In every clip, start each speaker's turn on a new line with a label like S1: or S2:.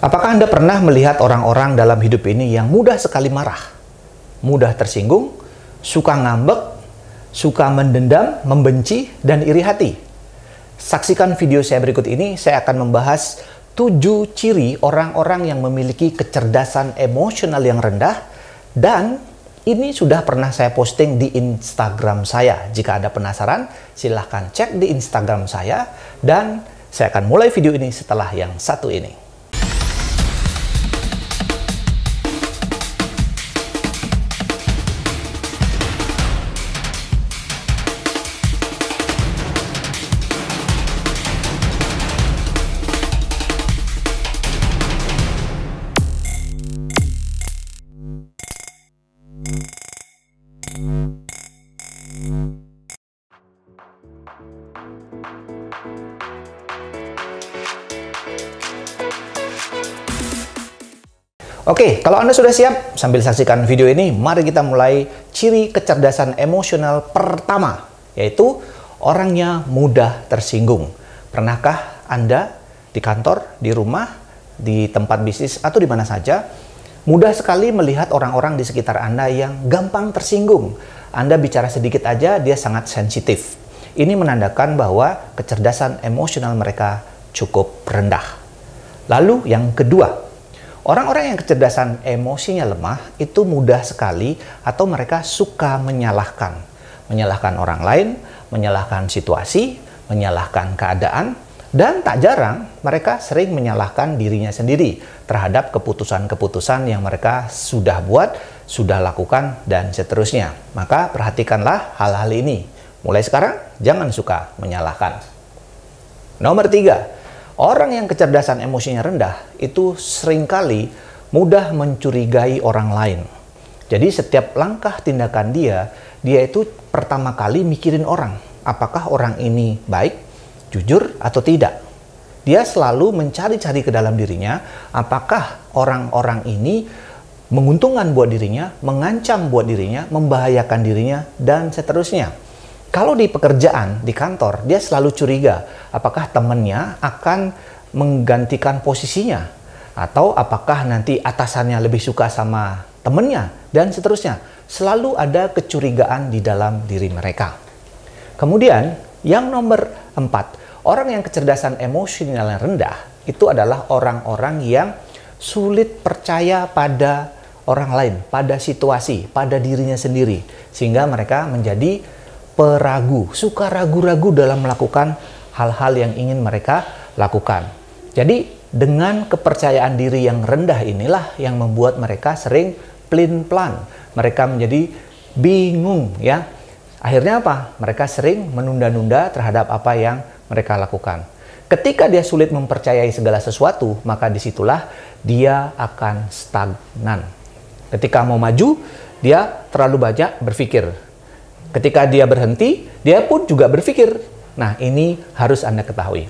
S1: Apakah Anda pernah melihat orang-orang dalam hidup ini yang mudah sekali marah, mudah tersinggung, suka ngambek, suka mendendam, membenci, dan iri hati? Saksikan video saya berikut ini, saya akan membahas 7 ciri orang-orang yang memiliki kecerdasan emosional yang rendah dan ini sudah pernah saya posting di Instagram saya. Jika Anda penasaran, silahkan cek di Instagram saya dan saya akan mulai video ini setelah yang satu ini. Oke, kalau Anda sudah siap, sambil saksikan video ini, mari kita mulai ciri kecerdasan emosional pertama, yaitu orangnya mudah tersinggung. Pernahkah Anda di kantor, di rumah, di tempat bisnis, atau di mana saja, mudah sekali melihat orang-orang di sekitar Anda yang gampang tersinggung? Anda bicara sedikit aja, dia sangat sensitif. Ini menandakan bahwa kecerdasan emosional mereka cukup rendah. Lalu, yang kedua, Orang-orang yang kecerdasan emosinya lemah itu mudah sekali atau mereka suka menyalahkan. Menyalahkan orang lain, menyalahkan situasi, menyalahkan keadaan, dan tak jarang mereka sering menyalahkan dirinya sendiri terhadap keputusan-keputusan yang mereka sudah buat, sudah lakukan, dan seterusnya. Maka perhatikanlah hal-hal ini. Mulai sekarang, jangan suka menyalahkan. Nomor tiga, Orang yang kecerdasan emosinya rendah itu seringkali mudah mencurigai orang lain. Jadi setiap langkah tindakan dia, dia itu pertama kali mikirin orang. Apakah orang ini baik, jujur, atau tidak. Dia selalu mencari-cari ke dalam dirinya, apakah orang-orang ini menguntungkan buat dirinya, mengancam buat dirinya, membahayakan dirinya, dan seterusnya. Kalau di pekerjaan, di kantor, dia selalu curiga apakah temannya akan menggantikan posisinya atau apakah nanti atasannya lebih suka sama temennya dan seterusnya. Selalu ada kecurigaan di dalam diri mereka. Kemudian, yang nomor empat, orang yang kecerdasan emosionalnya rendah itu adalah orang-orang yang sulit percaya pada orang lain, pada situasi, pada dirinya sendiri, sehingga mereka menjadi peragu, suka ragu-ragu dalam melakukan hal-hal yang ingin mereka lakukan. Jadi dengan kepercayaan diri yang rendah inilah yang membuat mereka sering plin-plan. Mereka menjadi bingung ya. Akhirnya apa? Mereka sering menunda-nunda terhadap apa yang mereka lakukan. Ketika dia sulit mempercayai segala sesuatu, maka disitulah dia akan stagnan. Ketika mau maju, dia terlalu banyak berpikir Ketika dia berhenti, dia pun juga berpikir. Nah, ini harus Anda ketahui.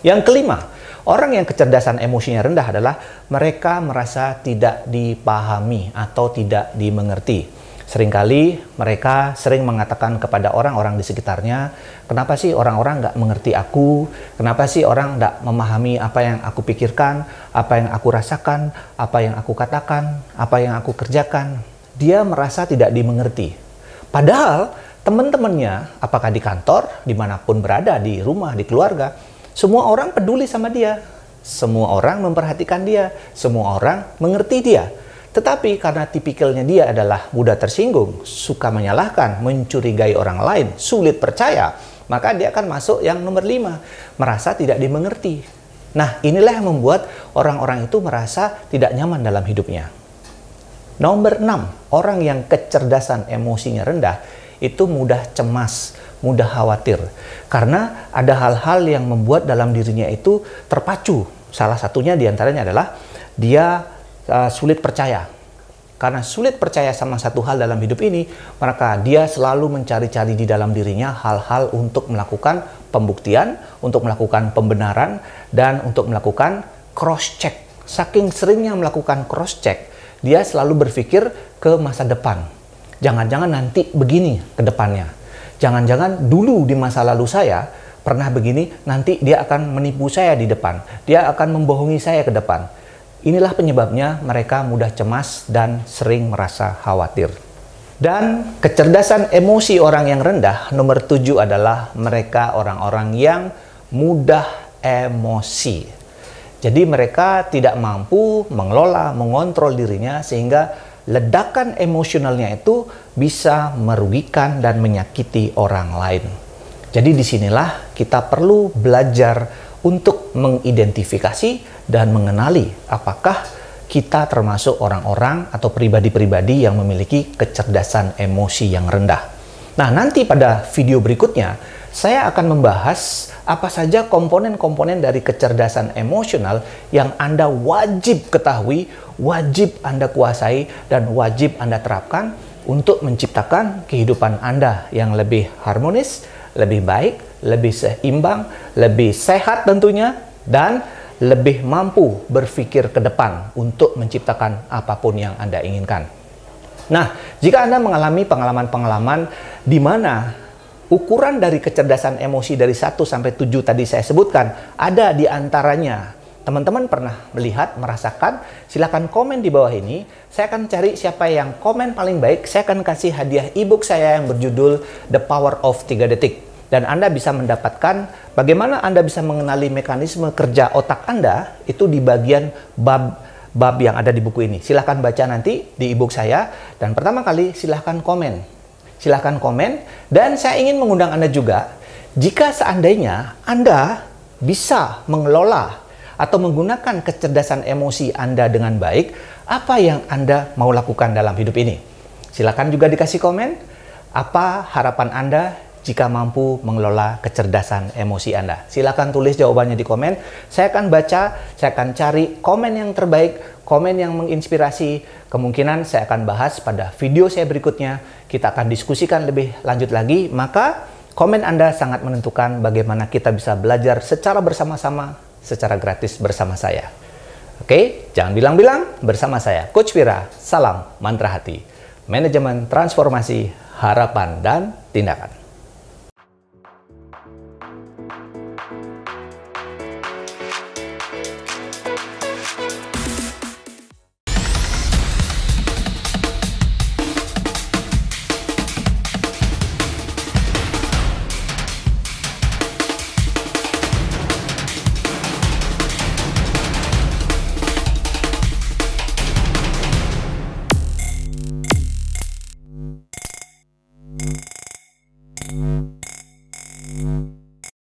S1: Yang kelima, orang yang kecerdasan emosinya rendah adalah mereka merasa tidak dipahami atau tidak dimengerti. Seringkali mereka sering mengatakan kepada orang-orang di sekitarnya, kenapa sih orang-orang nggak mengerti aku? Kenapa sih orang nggak memahami apa yang aku pikirkan, apa yang aku rasakan, apa yang aku katakan, apa yang aku kerjakan? Dia merasa tidak dimengerti. Padahal teman-temannya, apakah di kantor, dimanapun berada, di rumah, di keluarga, semua orang peduli sama dia. Semua orang memperhatikan dia, semua orang mengerti dia. Tetapi karena tipikalnya dia adalah mudah tersinggung, suka menyalahkan, mencurigai orang lain, sulit percaya, maka dia akan masuk yang nomor lima, merasa tidak dimengerti. Nah, inilah yang membuat orang-orang itu merasa tidak nyaman dalam hidupnya. Nomor 6, orang yang kecerdasan emosinya rendah itu mudah cemas, mudah khawatir. Karena ada hal-hal yang membuat dalam dirinya itu terpacu. Salah satunya diantaranya adalah dia uh, sulit percaya. Karena sulit percaya sama satu hal dalam hidup ini, maka dia selalu mencari-cari di dalam dirinya hal-hal untuk melakukan pembuktian, untuk melakukan pembenaran, dan untuk melakukan cross-check. Saking seringnya melakukan cross-check, dia selalu berpikir ke masa depan. Jangan-jangan nanti begini ke depannya. Jangan-jangan dulu di masa lalu saya pernah begini, nanti dia akan menipu saya di depan. Dia akan membohongi saya ke depan. Inilah penyebabnya mereka mudah cemas dan sering merasa khawatir. Dan kecerdasan emosi orang yang rendah nomor tujuh adalah mereka orang-orang yang mudah emosi. Jadi mereka tidak mampu mengelola, mengontrol dirinya sehingga ledakan emosionalnya itu bisa merugikan dan menyakiti orang lain. Jadi disinilah kita perlu belajar untuk mengidentifikasi dan mengenali apakah kita termasuk orang-orang atau pribadi-pribadi yang memiliki kecerdasan emosi yang rendah. Nah, nanti pada video berikutnya saya akan membahas apa saja komponen-komponen dari kecerdasan emosional yang Anda wajib ketahui, wajib Anda kuasai, dan wajib Anda terapkan untuk menciptakan kehidupan Anda yang lebih harmonis, lebih baik, lebih seimbang, lebih sehat tentunya, dan lebih mampu berpikir ke depan untuk menciptakan apapun yang Anda inginkan. Nah, jika Anda mengalami pengalaman-pengalaman di mana ukuran dari kecerdasan emosi dari 1 sampai 7 tadi saya sebutkan ada di antaranya. Teman-teman pernah melihat, merasakan? Silahkan komen di bawah ini. Saya akan cari siapa yang komen paling baik. Saya akan kasih hadiah e-book saya yang berjudul The Power of 3 Detik. Dan Anda bisa mendapatkan bagaimana Anda bisa mengenali mekanisme kerja otak Anda itu di bagian bab bab yang ada di buku ini. Silahkan baca nanti di e-book saya. Dan pertama kali silahkan komen silahkan komen. Dan saya ingin mengundang Anda juga, jika seandainya Anda bisa mengelola atau menggunakan kecerdasan emosi Anda dengan baik, apa yang Anda mau lakukan dalam hidup ini? Silahkan juga dikasih komen, apa harapan Anda jika mampu mengelola kecerdasan emosi Anda. Silakan tulis jawabannya di komen. Saya akan baca, saya akan cari komen yang terbaik, komen yang menginspirasi. Kemungkinan saya akan bahas pada video saya berikutnya. Kita akan diskusikan lebih lanjut lagi. Maka komen Anda sangat menentukan bagaimana kita bisa belajar secara bersama-sama, secara gratis bersama saya. Oke, jangan bilang-bilang bersama saya Coach Pira. Salam mantra hati. Manajemen transformasi harapan dan tindakan.